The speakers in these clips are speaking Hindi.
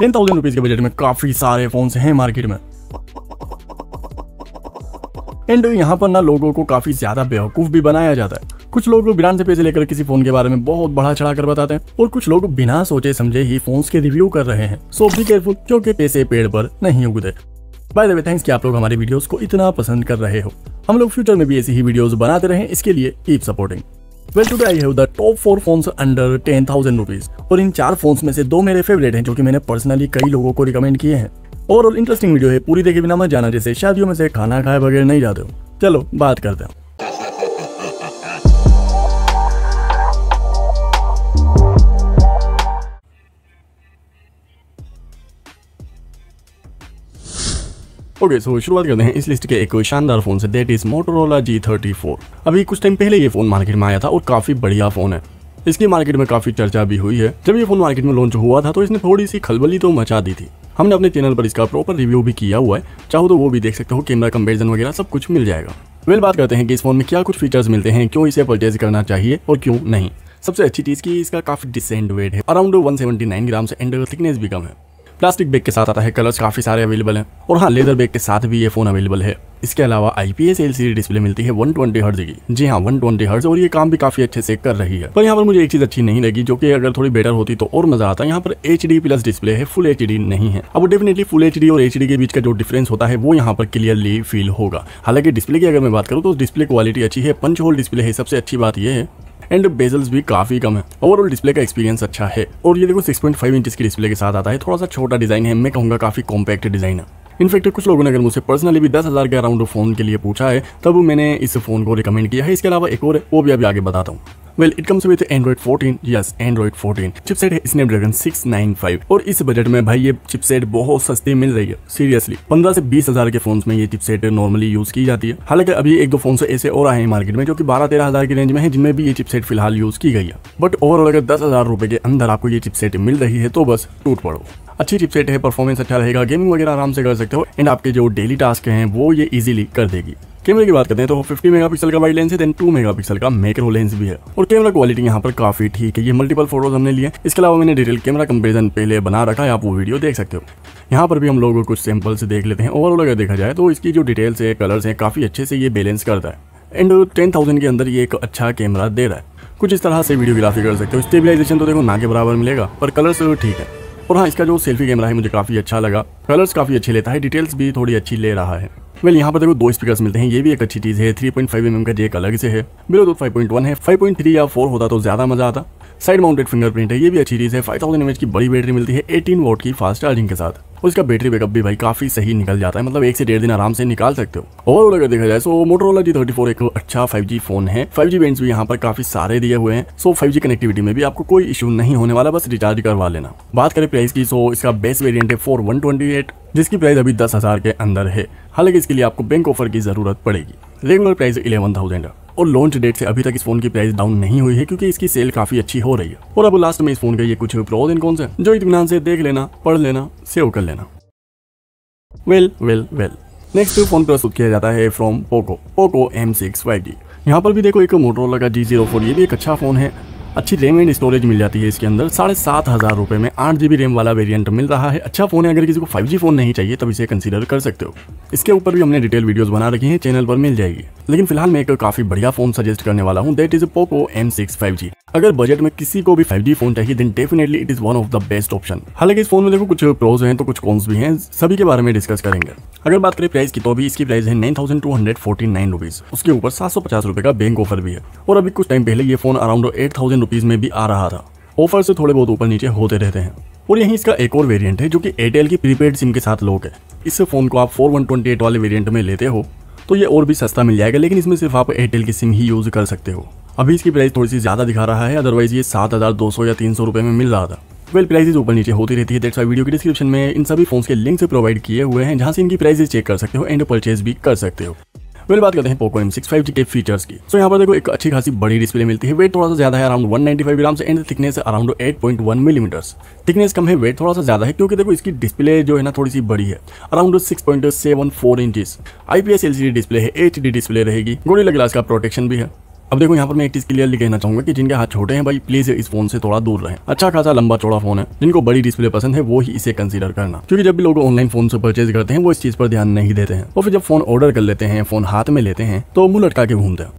टेन थाउजेंड रुपीज के बजट में काफी सारे फोन हैं मार्केट में एंड यहाँ पर ना लोगों को काफी ज्यादा बेवकूफ भी बनाया जाता है कुछ लोग ब्रांड से पैसे लेकर किसी फोन के बारे में बहुत बढ़ा चढ़ा कर बताते हैं और कुछ लोग बिना सोचे समझे ही फोन के रिव्यू कर रहे हैं सो भी केयरफुल क्योंकि पैसे पेड़ पर नहीं उगते बाय द वे थैंक्स कि आप लोग हमारे वीडियोस को इतना पसंद कर रहे हो हम लोग फ्यूचर में भी ऐसी ही वीडियोस बनाते रहे इसके लिए keep supporting well day I have the top four phones under ten thousand rupees और इन चार फोन्स में से दो मेरे फेवरेट हैं जो कि मैंने पर्सनली कई लोगों को रिकमेंड किए हैं ओवरऑल इंटरेस्टिंग वीडियो है पूरी देखे बिना मत जाना जैसे शादियों में से खाना खाए बगैर नहीं जाते हो चलो बात करते हैं ओके सो शुरुआत करते हैं इस लिस्ट के एक शानदार फोन से that is Motorola G thirty four अभी कुछ टाइम पहले ये फोन मार्केट में आया था और काफी बढ़िया फोन है इसकी मार्केट में काफी चर्चा भी हुई है जब ये फोन मार्केट में लॉन्च हुआ था तो इसने थोड़ी सी खलबली तो मचा दी थी हमने अपने चैनल पर इसका प्रॉपर रिव्यू भी किया हुआ है चाहो तो वो भी देख सकते हो कैमरा कंपेरिजन वगैरह सब कुछ मिल जाएगा वेल बात करते हैं कि इस फोन में क्या कुछ फीचर्स मिलते हैं क्यों इसे परचेज करना चाहिए और क्यों नहीं सबसे अच्छी चीज़ की इसका काफी डिसेंट वेट है अराउंड 179 ग्राम से एंड थिकनेस भी कम है प्लास्टिक बैग के साथ आता है कलर्स काफी सारे अवेलेबल हैं और हाँ लेदर बैग के साथ भी ये फोन अवेलेबल है इसके अलावा आईपीएस एलसीडी डिस्प्ले मिलती है 120 ट्वेंटी हर्ज की जी हाँ 120 ट्वेंटी हर्ज और ये काम भी काफी अच्छे से कर रही है पर यहाँ पर मुझे एक चीज अच्छी नहीं लगी जो कि अगर थोड़ी बेटर होती तो और मजा आता यहाँ पर एच प्लस डिस्प्ले है फुल एच नहीं है अब डेफिनेटली फुल एच और एच के बीच का जो डिफरेंस होता है वो यहाँ पर क्लियरली फील होगा हालांकि डिस्प्ले की अगर मैं बात करूँ तो डिस्प्ले क्वालिटी अच्छी है पंच होल डिस्प्ले है सबसे अच्छी बात यह है एंड बेजल्स भी काफी कम है ओवरऑल डिस्प्ले का एक्सपीरियंस अच्छा है और ये देखो सिक्स पॉइंट फाइव इंच की डिस्प्ले के साथ आता है थोड़ा सा छोटा डिजाइन है मैं कहूंगा काफी कॉम्पैक्ट डिजाइन है इनफेक्ट कुछ लोगों ने अगर मुझसे पर्सनली भी दस हज़ार के अराउंड फ़ोन के लिए पूछा है तब मैंने इस फ़ोन को रिकमेंड किया है इसके अलावा एक और है वो भी अभी आगे बताता हूँ well it comes with Android 14 yes Android 14 chipset है ड्रैगन 695 और इस बजट में भाई ये चिपसेट बहुत सस्ती मिल रही है सीरियसली 15 से बीस हजार के फोन्स में ये चिपसेट नॉर्मली यूज की जाती है हालांकि अभी एक दो फोन ऐसे और आए हैं मार्केट में जो कि बारह तेरह हजार की रेंज में है जिनमें भी ये चिपसेट फिलहाल यूज की गई है बट ओवरऑल अगर दस हजार रुपए के अंदर आपको ये चिपसेट मिल रही है तो बस टूट पड़ो अच्छी चिपसेट है परफॉर्मेंस अच्छा रहेगा गेमिंग वगैरह आराम से कर सकते हो एंड आपके जो डेली टास्क हैं वो ये इजीली कर देगी कैमरे की बात करते हैं तो 50 मेगापिक्सल का वाइड लेंस है देन 2 मेगापिक्सल का मैक्रो लेंस भी है और कैमरा क्वालिटी यहाँ पर काफी ठीक है ये मल्टीपल फोटोज हमने लिए इसके अलावा मैंने डिटेल कैमरा कंपेरिजन पहले बना रखा है आप वो वीडियो देख सकते हो यहाँ पर भी हम लोग कुछ सैम्पल्स देख लेते हैं ओवरऑल अगर देखा जाए तो इसकी जो डिटेल्स है कलर्स है काफी अच्छे से ये बैलेंस करता है एंड टेन थाउजेंड के अंदर ये एक अच्छा कैमरा दे रहा है कुछ इस तरह से वीडियोग्राफी कर सकते हो स्टेबिलाईजेशन तो देखो ना के बराबर मिलेगा पर कलर्स तो ठीक है और हाँ इसका जो सेल्फी कैमरा है मुझे काफ़ी अच्छा लगा कलर्स काफ़ी अच्छे लेता है डिटेल्स भी थोड़ी अच्छी ले रहा है वेल यहाँ पर देखो दो स्पीकर्स मिलते हैं ये भी एक अच्छी चीज़ है 3.5 पॉइंट mm का जेक अलग से है बिलो तो 5.1 है 5.3 या 4 होता तो ज़्यादा मज़ा आता साइड माउंटेड फिंगरप्रिंट है ये भी अच्छी चीज़ है फाइव थाउजेंड की बड़ी बैटरी मिलती है एटीन वोट की फास्ट चार्जिंग के साथ उसका बैटरी बैकअप भी भाई काफी सही निकल जाता है मतलब एक से डेढ़ दिन आराम से निकाल सकते हो ओवरऑल अगर देखा जाए तो मोटरोला जी थर्टी फोर एक अच्छा फाइव जी फोन है फाइव जी बैंड भी यहाँ पर काफी सारे दिए हुए हैं सो फाइव जी कनेक्टिविटी में भी आपको कोई इशू नहीं होने वाला बस रिचार्ज करवा लेना बात करें प्राइस की सो इसका बेस्ट वेरियंट है फोर वन ट्वेंटी एट जिसकी प्राइस अभी दस हजार के अंदर है हालांकि इसके लिए आपको बैंक ऑफर की जरूरत पड़ेगी रेगुलर प्राइस इलेवन थाउजेंड है और लॉन्च डेट से अभी तक इस फोन की प्राइस डाउन नहीं हुई है क्योंकि इसकी सेल काफी अच्छी हो रही है और अब लास्ट में इस फोन के ये कुछ प्रोज इन कौन से जो इतमान से देख लेना पढ़ लेना सेव कर लेना well well well next phone प्रस्तुत किया जाता है from Poco Poco M six यहाँ पर भी देखो एक मोटरोला का जी जीरो फोर ये भी एक अच्छा फोन है अच्छी रैम एंड स्टोरेज मिल जाती है इसके अंदर साढ़े सात हज़ार रुपए में आठ जी बी रैम वाला वेरियंट मिल रहा है अच्छा फ़ोन है अगर किसी को फाइव जी फोन नहीं चाहिए तब इसे कंसिडर कर सकते हो इसके ऊपर भी हमने डिटेल वीडियोस बना रखी हैं चैनल पर मिल जाएगी लेकिन फिलहाल मैं एक काफ़ी बढ़िया फ़ोन सजेस्ट करने वाला हूँ that is Poco M six five G अगर बजट में किसी को भी फाइव फोन चाहिए then definitely it is one of the best option हालांकि इस फोन में देखो कुछ प्रोज हैं तो कुछ कॉन्स भी हैं सभी के बारे में डिस्कस करेंगे अगर बात करें प्राइस की तो अभी इसकी प्राइस है नाइन थाउजेंड उसके ऊपर सात सौ पचास रुपए का बैंक ऑफर भी है और अभी कुछ टाइम पहले ये phone around eight thousand rupees में भी आ रहा था ऑफर से थोड़े बहुत ऊपर नीचे होते रहते हैं और यहीं इसका एक और वेरिएंट है जो कि एयरटेल की प्रीपेड सिम के साथ लोग है इस फोन को आप फोर वन ट्वेंटी एट वाले वेरियंट में लेते हो तो ये और भी सस्ता मिल जाएगा लेकिन इसमें सिर्फ आप एयरटेल की सिम ही यूज़ कर सकते हो अभी इसकी प्राइस थोड़ी सी ज्यादा दिखा रहा है अदरवाइज ये सात हजार दो सौ या तीन सौ रुपए में मिल रहा था वेल प्राइसेज ऊपर नीचे होती रहती है डेट्स वीडियो के डिस्क्रिप्शन में इन सभी फोन के लिंक से प्रोवाइड किए हुए हैं जहां से इनकी प्राइसेज चेक कर सकते हो एंड परचेज भी कर सकते हो वेल बात करते हैं Poco M six five G के फीचर्स की तो so, यहाँ पर देखो एक अच्छी खासी बड़ी डिस्प्ले मिलती है वेट थोड़ा सा ज्यादा है अराउंड 195 ग्राम से and thickness around 8.1 millimeters thickness कम है वेट थोड़ा सा ज्यादा है क्योंकि देखो इसकी डिस्प्ले जो है ना थोड़ी सी बड़ी है around 6.74 point seven four inches IPS LCD display है एच डिस्प्ले रहेगी गोरिल्ला ग्लास का प्रोटेक्शन भी है अब देखो यहाँ पर मैं एक चीज क्लियरली कहना चाहूंगा कि जिनके हाथ छोटे हैं भाई प्लीज इस फोन से थोड़ा दूर रहें अच्छा खासा लंबा चौड़ा फोन है जिनको बड़ी डिस्प्ले पसंद है वो ही इसे कंसीडर करना क्योंकि जब भी लोग ऑनलाइन फोन से परचेज करते हैं वो इस चीज पर ध्यान नहीं देते हैं और फिर जब फोन ऑर्डर कर लेते हैं फोन हाथ में लेते हैं तो मुंह लटका के घूमते हैं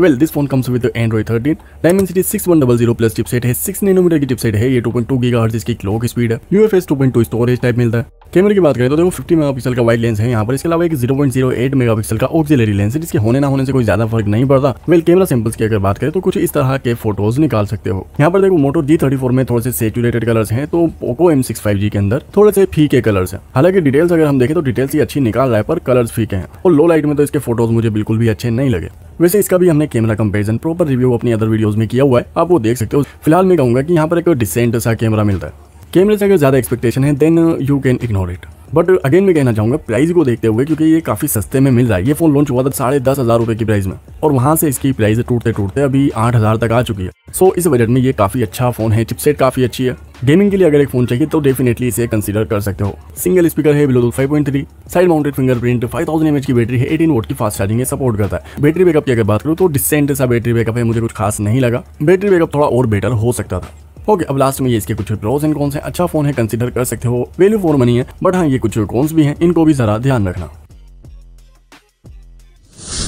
well this phone comes with Android thirteen city six one double zero plus chipset है सिक्स नीनोमीटर की चिपसेट है ये टू पॉइंट टू गीगा की क्लॉक स्पीड है UFS two point two storage type मिलता है कैमरे की बात करें तो देखो 50 मेगापिक्सल का वाइड लेंस है यहाँ पर इसके अलावा एक 0.08 मेगापिक्सल का ऑक्सिलरी लेंस है जिसके होने ना होने से कोई ज्यादा फर्क नहीं पड़ता वेल कैमरा सैम्पल्स की अगर बात करें तो कुछ इस तरह के फोटोज निकाल सकते हो यहाँ पर देखो मोटो जी में थोड़े से सेचुरेटेड कलर्स है तो पोको एम सिक्स के अंदर थोड़े से फीके कलर्स है हालांकि डिटेल्स अगर हम देखें तो डिटेल्स ही अच्छी निकाल रहा है पर कलर्स फीके हैं और लो लाइट में तो इसके फोटोज मुझे बिल्कुल भी अच्छे नहीं लगे वैसे इसका भी हमने कैमरा कंपेरिजन प्रॉपर रिव्यू अपनी अदर वीडियोज में किया हुआ है आप वो देख सकते हो फिलहाल मैं कहूंगा कि यहाँ पर एक डिसेंट सा कैमरा मिलता है कैमरे से अगर ज़्यादा एक्सपेक्टेशन है then you can ignore it but again मैं कहना चाहूँगा प्राइस को देखते हुए क्योंकि ये काफ़ी सस्ते में मिल रहा है ये फ़ोन लॉन्च हुआ था साढ़े दस हज़ार रुपये की प्राइस में और वहाँ से इसकी प्राइस टूटते टूटते अभी आठ हज़ार तक आ चुकी है सो so, इस बजट में ये काफ़ी अच्छा फ़ोन है चिपसेट काफ़ी अच्छी है गेमिंग के लिए अगर एक फ़ोन चाहिए तो डेफिनेटली इसे कंसीडर कर सकते हो सिंगल स्पीकर है below five point three side mounted fingerprint five thousand की बैटरी है एटीन वोट की फास्ट चार्जिंग है सपोर्ट करता है बैटरी बैकअप की अगर बात करूँ तो डिसेंट सा बैटरी बैकअप है मुझे कुछ खास नहीं लगा बैटरी बैकअप थोड़ा और बेटर हो सकता था ओके अब लास्ट में ये इसके कुछ प्रोज एंड कॉन्स है अच्छा फोन है कंसिडर कर सकते हो वैल्यू फॉर मनी है बट हाँ ये कुछ कॉन्स भी हैं इनको भी जरा ध्यान रखना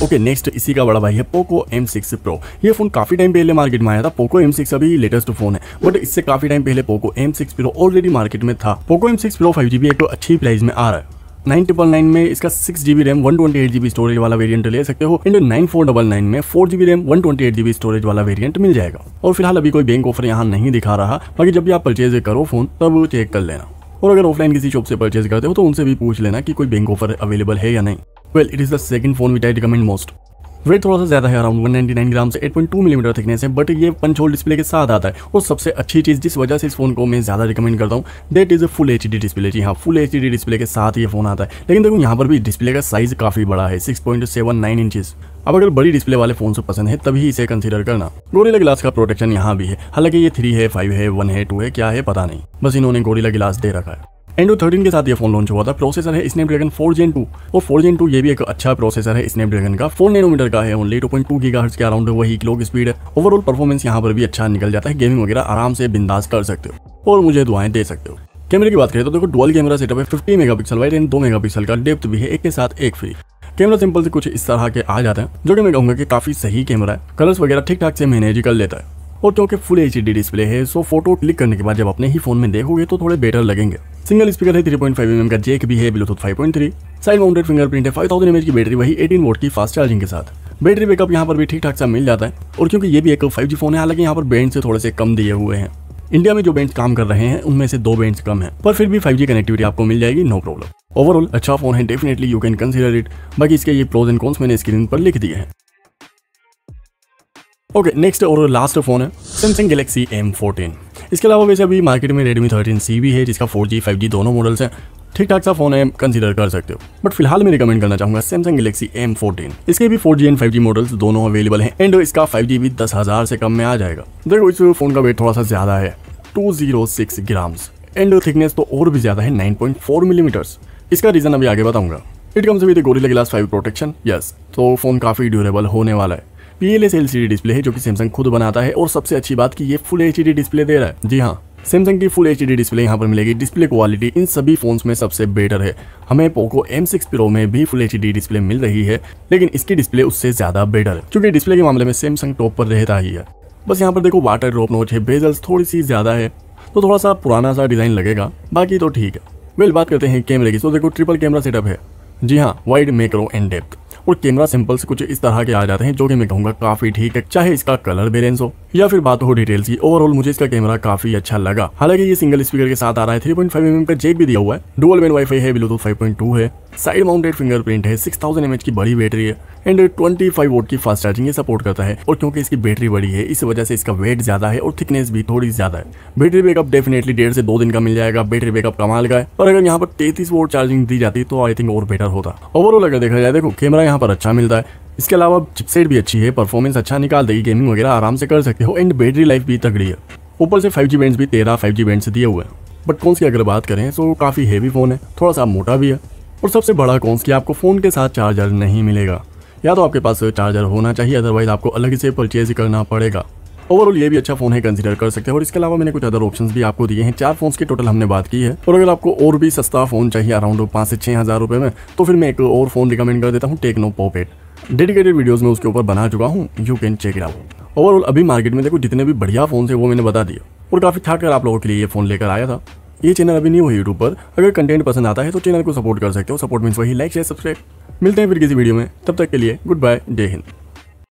ओके okay, नेक्स्ट इसी का बड़ा भाई है पोको M6 Pro ये फोन काफी टाइम पहले मार्केट में आया था पोको M6 अभी लेटेस्ट फोन है बट इससे काफी टाइम पहले Poco M6 Pro already market में था पोको M6 Pro 5GB एक तो अच्छी प्राइस में आ रहा है नाइन ट्रिपल नाइन में इसका six GB RAM one twenty eight GB storage वाला वेरियंट ले सकते हो and nine four double nine में four GB RAM one twenty eight GB storage वाला वेरियंट मिल जाएगा और फिलहाल अभी कोई बैंक ऑफर यहाँ नहीं दिखा रहा बाकी जब भी आप परचेज करो फोन तब चेक कर लेना और अगर ऑफलाइन किसी शॉप से परचेज करते हो तो उनसे भी पूछ लेना कि कोई बैंक ऑफर अवेलेबल है या नहीं well it is the second phone which I recommend most weight थोड़ा सा ज़्यादा है अराउंड 199 ग्राम से 8.2 मिलीमीटर थिकनेस है बट ये पंचोल डिस्प्ले के साथ आता है और सबसे अच्छी चीज़ जिस वजह से इस फोन को मैं ज़्यादा रिकमेंड करता हूँ that is full H display जी हाँ फुल एच डिस्प्ले के साथ ये फोन आता है लेकिन देखो यहाँ पर भी डिस्प्ले का साइज़ काफ़ी बड़ा है six point seven nine inches अब अगर बड़ी डिस्प्ले वाले फोन से पसंद है तभी इसे कंसीडर करना गोरिला ग्लास का प्रोटेक्शन यहाँ भी है हालांकि ये थ्री है फाइव है वन है टू है क्या है पता नहीं बस इन्होंने गोरिला ग्लास दे रखा है एंड्रॉइड थर्टीन के साथ ये फोन लॉन्च हुआ था प्रोसेसर है स्नैपड्रैगन फोर जेन टू और फोर जेन टू ये भी एक अच्छा प्रोसेसर है स्नैपड्रैगन का फोर नैनोमीटर का है ओनली टू पॉइंट टू के अराउंड वही क्लोक स्पीड ओवरऑल परफॉर्मेंस यहाँ पर भी अच्छा निकल जाता है गेमिंग वगैरह आराम से बिंदास कर सकते हो और मुझे दुआएं दे सकते हो कैमरे की बात करें तो देखो डुअल कैमरा सेटअप है 50 मेगापिक्सल वाइड एंड 2 मेगापिक्सल का डेप्थ भी है एक के साथ एक फ्री कैमरा सिंपल से कुछ इस तरह के आ जाते हैं जो कि मैं कहूँगा कि काफी सही कैमरा है कलर्स वगैरह ठीक ठाक से मैनेज कर लेता है और क्योंकि फुल एच डिस्प्ले है सो फोटो क्लिक करने के बाद जब अपने ही फोन में देखोगे तो थोड़े बेटर लगेंगे सिंगल स्पीकर है 3.5 पॉइंट mm का जेक भी है ब्लूटूथ 5.3 साइड माउंटेड फिंगरप्रिंट है 5000 थाउजेंड की बैटरी वही 18 वोट की फास्ट चार्जिंग के साथ बैटरी बैकअप यहाँ पर भी ठीक ठाक सा मिल जाता है और क्योंकि ये भी एक 5G फोन है हालांकि यहाँ पर बैंड से थोड़े से कम दिए हुए हैं इंडिया में जो बैंड काम कर रहे हैं उनमें से दो बैंड कम है पर फिर भी फाइव कनेक्टिविटी आपको मिल जाएगी नो प्रॉब्लम ओवरऑल अच्छा फोन है definitely you can consider it बाकी इसके ये प्रोज एंड कॉन्स मैंने स्क्रीन पर लिख दिए हैं ओके नेक्स्ट और लास्ट फोन है सैमसंग गैलेक्सी एम फोर्टीन इसके अलावा वैसे अभी मार्केट में रेडमी थर्टीन सी भी है जिसका फोर जी फाइव जी दोनों मॉडल्स हैं ठीक ठाक सा फोन है कंसीडर कर सकते हो बट फिलहाल मैं रिकमेंड करना चाहूंगा सैमसंग गलेक्सी एम फोर्टीन इसके भी four G and five G models दोनों अवेलेबल हैं एंड इसका फाइव जी भी दस हजार से कम में आ जाएगा देखो इस फोन का वेट थोड़ा सा ज्यादा है two zero six grams and thickness तो और भी ज्यादा है नाइन पॉइंट फोर मिलीमीटर्स इसका रीजन अभी आगे बताऊंगा it comes with Gorilla glass five protection yes तो फोन काफी ड्यूरेबल होने वाला है पीएलएस एलसीडी डिस्प्ले है जो कि सैमसंग खुद बनाता है और सबसे अच्छी बात कि ये फुल एच डिस्प्ले दे रहा है जी हाँ सैमसंग की फुल एच डिस्प्ले यहाँ पर मिलेगी डिस्प्ले क्वालिटी इन सभी फोन्स में सबसे बेटर है हमें पोको M6 Pro में भी फुल एच डिस्प्ले मिल रही है लेकिन इसकी डिस्प्ले उससे ज़्यादा बेटर है क्योंकि डिस्प्ले के मामले में सैमसंग टॉप पर रहता ही है बस यहाँ पर देखो वाटर ड्रॉप नोच है बेजल्स थोड़ी सी ज़्यादा है तो थोड़ा सा पुराना सा डिज़ाइन लगेगा बाकी तो ठीक है वेल बात करते हैं कैमरे की तो देखो ट्रिपल कैमरा सेटअप है जी हाँ वाइड मेक्रो एंड डेप्थ और कैनवा सैंपल्स कुछ इस तरह के आ जाते हैं जो कि मैं कहूँगा काफी ठीक है चाहे इसका कलर बेलेंस हो या फिर बात हो डिटेल्स की ओवरऑल मुझे इसका कैमरा काफी अच्छा लगा हालांकि ये सिंगल स्पीकर के साथ आ रहा है थ्री पॉइंट फाइव का जेक भी दिया हुआ है डुअल मेन वाईफाई है ब्लूटूथ फाइव पॉइंट टू है साइड माउंटेड फिंगरप्रिंट है सिक्स थाउजेंड एम की बड़ी बैटरी है एंड ट्वेंटी फाइव वोट की फास्ट चार्जिंग ये सपोर्ट करता है और क्योंकि इसकी बैटरी बड़ी है इस वजह से इसका वेट ज्यादा है और थिकनेस भी थोड़ी ज्यादा है बैटरी बैकअप डेफिनेटली डेढ़ से दो दिन का मिल जाएगा बैटरी बैकअप कमाल का है और अगर यहाँ पर तैतीस वोट चार्जिंग दी जाती तो आई थिंक और बेटर होता ओवरऑल अगर देखा जाए देखो कैमरा यहाँ पर अच्छा मिलता है इसके अलावा चिपसेट भी अच्छी है परफॉर्मेंस अच्छा निकाल देगी गेमिंग वगैरह आराम से कर सकते हो एंड बैटरी लाइफ भी तगड़ी है ऊपर से फाइव जी बैंड भी तेरह फाइव जी बैंड दिए हुए हैं बट कौन की अगर बात करें तो काफ़ी हेवी फ़ोन है थोड़ा सा मोटा भी है और सबसे बड़ा कौन की आपको फ़ोन के साथ चार्जर नहीं मिलेगा या तो आपके पास चार्जर होना चाहिए अदरवाइज आपको अलग से परचेज करना पड़ेगा ओवरऑल ये भी अच्छा फोन है कंसिडर कर सकते हैं और इसके अलावा मैंने कुछ अदर ऑप्शंस भी आपको दिए हैं चार फोन की टोटल हमने बात की है और अगर आपको और भी सस्ता फोन चाहिए अराउंड पाँच से छः हज़ार रुपये में तो फिर मैं एक और फोन रिकमेंड कर देता हूँ टेक्नो पॉपेट डेडिकेटेड वीडियोज़ में उसके ऊपर बना चुका हूँ you can check it out overall अभी मार्केट में देखो जितने भी बढ़िया फोन है वो मैंने बता दिया और काफ़ी ठाट कर आप लोगों के लिए ये फ़ोन लेकर आया था ये चैनल अभी न्यू है यूट्यूब पर अगर कंटेंट पसंद आता है तो चैनल को सपोर्ट कर सकते हो सपोर्ट मीन्स वही लाइक शेयर सब्सक्राइब मिलते हैं फिर किसी वीडियो में तब तक के लिए गुड बाय जय हिंद